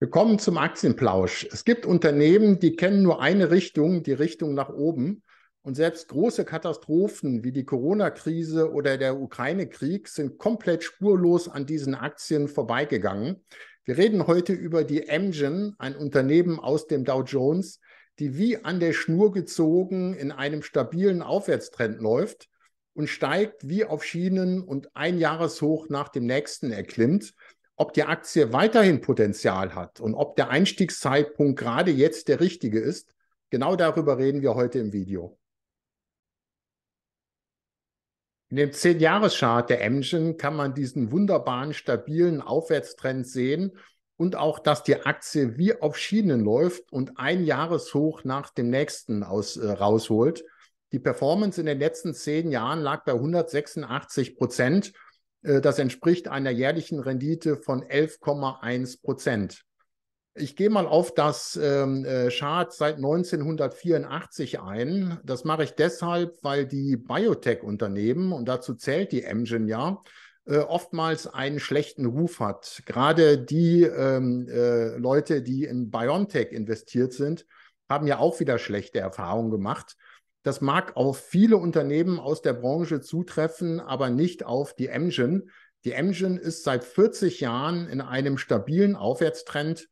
Willkommen zum Aktienplausch. Es gibt Unternehmen, die kennen nur eine Richtung, die Richtung nach oben. Und selbst große Katastrophen wie die Corona-Krise oder der Ukraine-Krieg sind komplett spurlos an diesen Aktien vorbeigegangen. Wir reden heute über die Amgen, ein Unternehmen aus dem Dow Jones, die wie an der Schnur gezogen in einem stabilen Aufwärtstrend läuft und steigt wie auf Schienen und ein Jahreshoch nach dem nächsten erklimmt ob die Aktie weiterhin Potenzial hat und ob der Einstiegszeitpunkt gerade jetzt der richtige ist, genau darüber reden wir heute im Video. In dem 10-Jahres-Chart der Engine kann man diesen wunderbaren, stabilen Aufwärtstrend sehen und auch, dass die Aktie wie auf Schienen läuft und ein Jahreshoch nach dem nächsten aus, äh, rausholt. Die Performance in den letzten zehn Jahren lag bei 186 Prozent äh, das entspricht einer jährlichen Rendite von 11,1 Prozent. Ich gehe mal auf das ähm, äh, Chart seit 1984 ein. Das mache ich deshalb, weil die Biotech-Unternehmen, und dazu zählt die Amgen ja, äh, oftmals einen schlechten Ruf hat. Gerade die ähm, Leute, die in Biotech investiert sind, haben ja auch wieder schlechte Erfahrungen gemacht. Das mag auf viele Unternehmen aus der Branche zutreffen, aber nicht auf die Engine. Die Engine ist seit 40 Jahren in einem stabilen Aufwärtstrend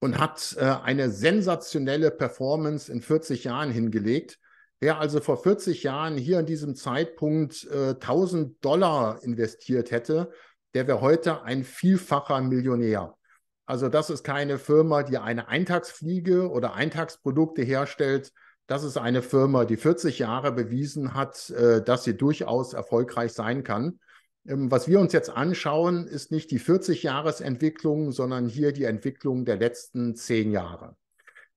und hat äh, eine sensationelle Performance in 40 Jahren hingelegt. Wer also vor 40 Jahren hier an diesem Zeitpunkt äh, 1000 Dollar investiert hätte, der wäre heute ein vielfacher Millionär. Also das ist keine Firma, die eine Eintagsfliege oder Eintagsprodukte herstellt, das ist eine Firma, die 40 Jahre bewiesen hat, äh, dass sie durchaus erfolgreich sein kann. Ähm, was wir uns jetzt anschauen, ist nicht die 40-Jahres-Entwicklung, sondern hier die Entwicklung der letzten zehn Jahre.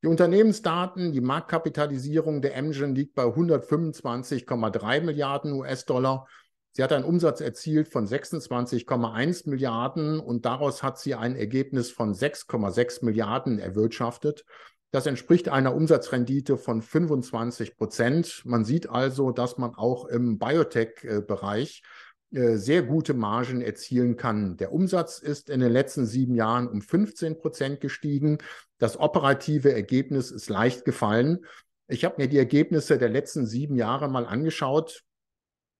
Die Unternehmensdaten, die Marktkapitalisierung der Amgen liegt bei 125,3 Milliarden US-Dollar. Sie hat einen Umsatz erzielt von 26,1 Milliarden und daraus hat sie ein Ergebnis von 6,6 Milliarden erwirtschaftet. Das entspricht einer Umsatzrendite von 25 Prozent. Man sieht also, dass man auch im Biotech-Bereich äh, sehr gute Margen erzielen kann. Der Umsatz ist in den letzten sieben Jahren um 15 Prozent gestiegen. Das operative Ergebnis ist leicht gefallen. Ich habe mir die Ergebnisse der letzten sieben Jahre mal angeschaut.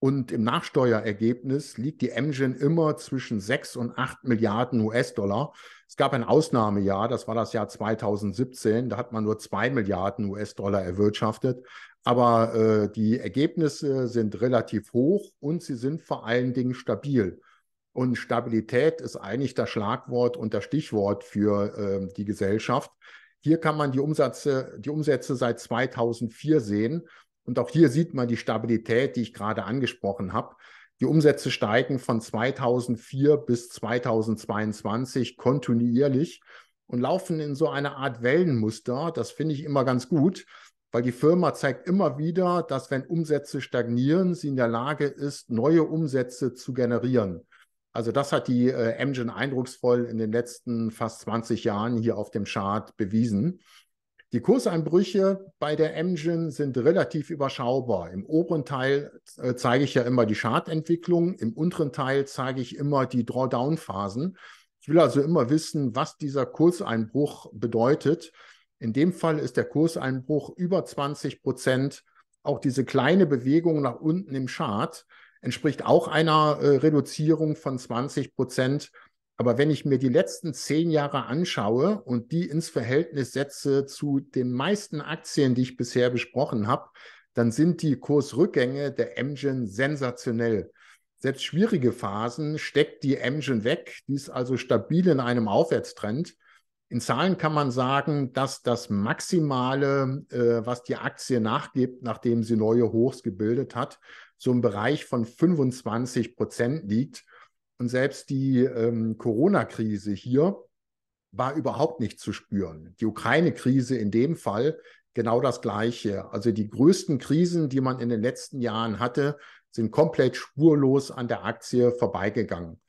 Und im Nachsteuerergebnis liegt die Engine immer zwischen 6 und 8 Milliarden US-Dollar. Es gab ein Ausnahmejahr, das war das Jahr 2017, da hat man nur 2 Milliarden US-Dollar erwirtschaftet. Aber äh, die Ergebnisse sind relativ hoch und sie sind vor allen Dingen stabil. Und Stabilität ist eigentlich das Schlagwort und das Stichwort für äh, die Gesellschaft. Hier kann man die Umsätze, die Umsätze seit 2004 sehen. Und auch hier sieht man die Stabilität, die ich gerade angesprochen habe. Die Umsätze steigen von 2004 bis 2022 kontinuierlich und laufen in so einer Art Wellenmuster. Das finde ich immer ganz gut, weil die Firma zeigt immer wieder, dass wenn Umsätze stagnieren, sie in der Lage ist, neue Umsätze zu generieren. Also das hat die äh, Amgen eindrucksvoll in den letzten fast 20 Jahren hier auf dem Chart bewiesen. Die Kurseinbrüche bei der Engine sind relativ überschaubar. Im oberen Teil äh, zeige ich ja immer die Chartentwicklung, im unteren Teil zeige ich immer die Drawdown-Phasen. Ich will also immer wissen, was dieser Kurseinbruch bedeutet. In dem Fall ist der Kurseinbruch über 20 Prozent. Auch diese kleine Bewegung nach unten im Chart entspricht auch einer äh, Reduzierung von 20 Prozent. Aber wenn ich mir die letzten zehn Jahre anschaue und die ins Verhältnis setze zu den meisten Aktien, die ich bisher besprochen habe, dann sind die Kursrückgänge der Engine sensationell. Selbst schwierige Phasen steckt die Engine weg. Die ist also stabil in einem Aufwärtstrend. In Zahlen kann man sagen, dass das Maximale, äh, was die Aktie nachgibt, nachdem sie neue Hochs gebildet hat, so im Bereich von 25 Prozent liegt. Und selbst die ähm, Corona-Krise hier war überhaupt nicht zu spüren. Die Ukraine-Krise in dem Fall genau das Gleiche. Also die größten Krisen, die man in den letzten Jahren hatte, sind komplett spurlos an der Aktie vorbeigegangen.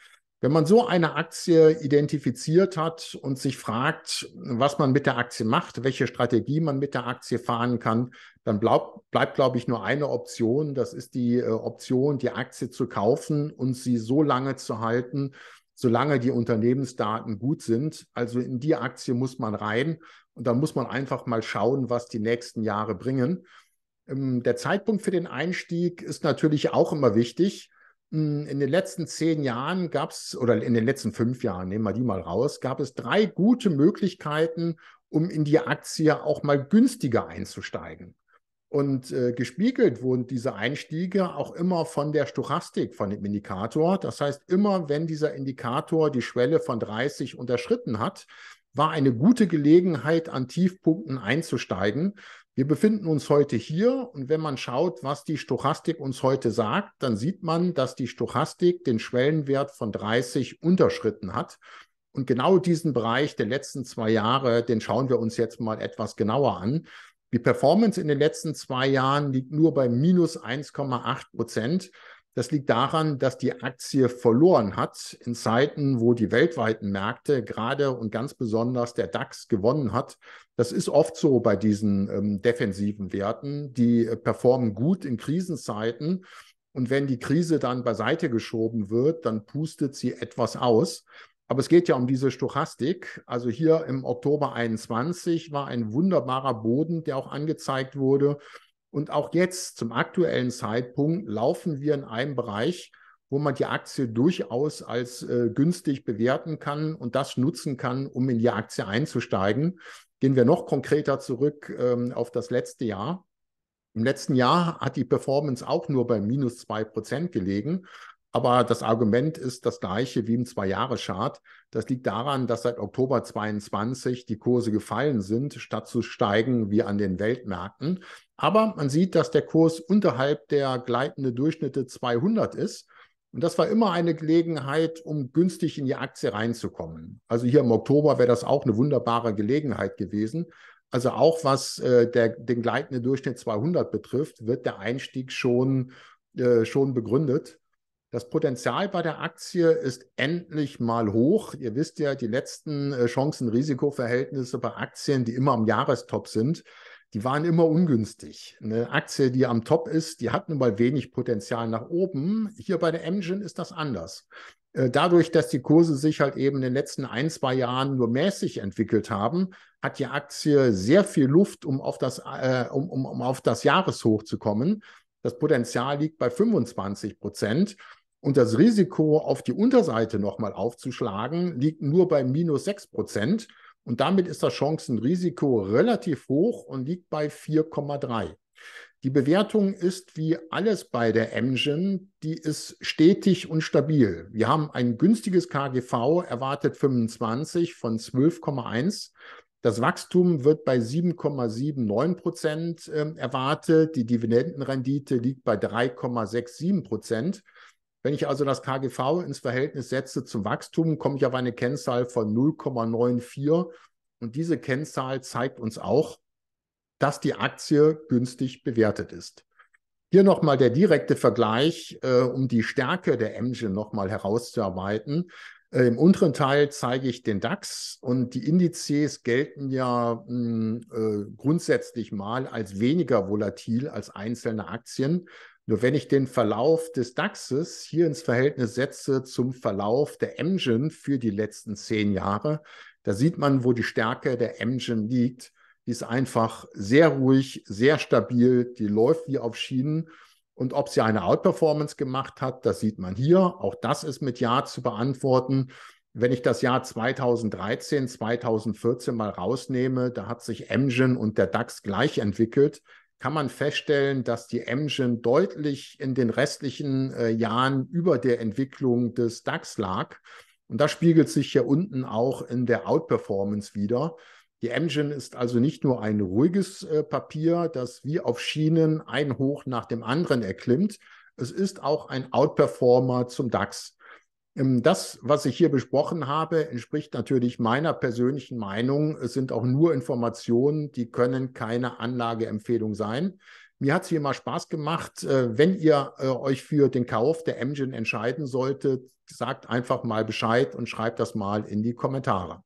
Wenn man so eine Aktie identifiziert hat und sich fragt, was man mit der Aktie macht, welche Strategie man mit der Aktie fahren kann, dann bleib, bleibt, glaube ich, nur eine Option. Das ist die äh, Option, die Aktie zu kaufen und sie so lange zu halten, solange die Unternehmensdaten gut sind. Also in die Aktie muss man rein und dann muss man einfach mal schauen, was die nächsten Jahre bringen. Ähm, der Zeitpunkt für den Einstieg ist natürlich auch immer wichtig. Hm, in den letzten zehn Jahren gab es, oder in den letzten fünf Jahren, nehmen wir die mal raus, gab es drei gute Möglichkeiten, um in die Aktie auch mal günstiger einzusteigen. Und äh, gespiegelt wurden diese Einstiege auch immer von der Stochastik, von dem Indikator. Das heißt, immer wenn dieser Indikator die Schwelle von 30 unterschritten hat, war eine gute Gelegenheit, an Tiefpunkten einzusteigen. Wir befinden uns heute hier und wenn man schaut, was die Stochastik uns heute sagt, dann sieht man, dass die Stochastik den Schwellenwert von 30 unterschritten hat. Und genau diesen Bereich der letzten zwei Jahre, den schauen wir uns jetzt mal etwas genauer an. Die Performance in den letzten zwei Jahren liegt nur bei minus 1,8 Prozent. Das liegt daran, dass die Aktie verloren hat in Zeiten, wo die weltweiten Märkte gerade und ganz besonders der DAX gewonnen hat. Das ist oft so bei diesen ähm, defensiven Werten. Die äh, performen gut in Krisenzeiten. Und wenn die Krise dann beiseite geschoben wird, dann pustet sie etwas aus. Aber es geht ja um diese Stochastik. Also hier im Oktober 21 war ein wunderbarer Boden, der auch angezeigt wurde. Und auch jetzt, zum aktuellen Zeitpunkt, laufen wir in einem Bereich, wo man die Aktie durchaus als äh, günstig bewerten kann und das nutzen kann, um in die Aktie einzusteigen. Gehen wir noch konkreter zurück ähm, auf das letzte Jahr. Im letzten Jahr hat die Performance auch nur bei minus zwei Prozent gelegen. Aber das Argument ist das gleiche wie im zwei jahre chart Das liegt daran, dass seit Oktober 22 die Kurse gefallen sind, statt zu steigen wie an den Weltmärkten. Aber man sieht, dass der Kurs unterhalb der gleitende Durchschnitte 200 ist. Und das war immer eine Gelegenheit, um günstig in die Aktie reinzukommen. Also hier im Oktober wäre das auch eine wunderbare Gelegenheit gewesen. Also auch was äh, der, den gleitenden Durchschnitt 200 betrifft, wird der Einstieg schon, äh, schon begründet. Das Potenzial bei der Aktie ist endlich mal hoch. Ihr wisst ja, die letzten äh, chancen risikoverhältnisse bei Aktien, die immer am Jahrestop sind, die waren immer ungünstig. Eine Aktie, die am Top ist, die hat nun mal wenig Potenzial nach oben. Hier bei der Engine ist das anders. Äh, dadurch, dass die Kurse sich halt eben in den letzten ein, zwei Jahren nur mäßig entwickelt haben, hat die Aktie sehr viel Luft, um auf das, äh, um, um, um auf das Jahreshoch zu kommen. Das Potenzial liegt bei 25 Prozent. Und das Risiko, auf die Unterseite nochmal aufzuschlagen, liegt nur bei minus 6 Prozent. Und damit ist das Chancenrisiko relativ hoch und liegt bei 4,3. Die Bewertung ist wie alles bei der Engine, die ist stetig und stabil. Wir haben ein günstiges KGV, erwartet 25 von 12,1. Das Wachstum wird bei 7,79 Prozent ähm, erwartet. Die Dividendenrendite liegt bei 3,67 Prozent. Wenn ich also das KGV ins Verhältnis setze zum Wachstum, komme ich auf eine Kennzahl von 0,94. Und diese Kennzahl zeigt uns auch, dass die Aktie günstig bewertet ist. Hier nochmal der direkte Vergleich, äh, um die Stärke der Engine nochmal herauszuarbeiten. Äh, Im unteren Teil zeige ich den DAX und die Indizes gelten ja mh, hm, äh, grundsätzlich mal als weniger volatil als einzelne Aktien. Nur wenn ich den Verlauf des DAXes hier ins Verhältnis setze zum Verlauf der Engine für die letzten zehn Jahre, da sieht man, wo die Stärke der Engine liegt. Die ist einfach sehr ruhig, sehr stabil, die läuft wie auf Schienen. Und ob sie eine Outperformance gemacht hat, das sieht man hier. Auch das ist mit Ja zu beantworten. Wenn ich das Jahr 2013, 2014 mal rausnehme, da hat sich Engine und der DAX gleich entwickelt kann man feststellen, dass die Engine deutlich in den restlichen äh, Jahren über der Entwicklung des DAX lag. Und das spiegelt sich hier unten auch in der Outperformance wieder. Die Engine ist also nicht nur ein ruhiges äh, Papier, das wie auf Schienen ein Hoch nach dem anderen erklimmt. Es ist auch ein Outperformer zum DAX. Ähm, das, was ich hier besprochen habe, entspricht natürlich meiner persönlichen Meinung. Es sind auch nur Informationen, die können keine Anlageempfehlung sein. Mir hat es hier mal Spaß gemacht. Äh, wenn ihr äh, euch für den Kauf der Engine entscheiden solltet, sagt einfach mal Bescheid und schreibt das mal in die Kommentare.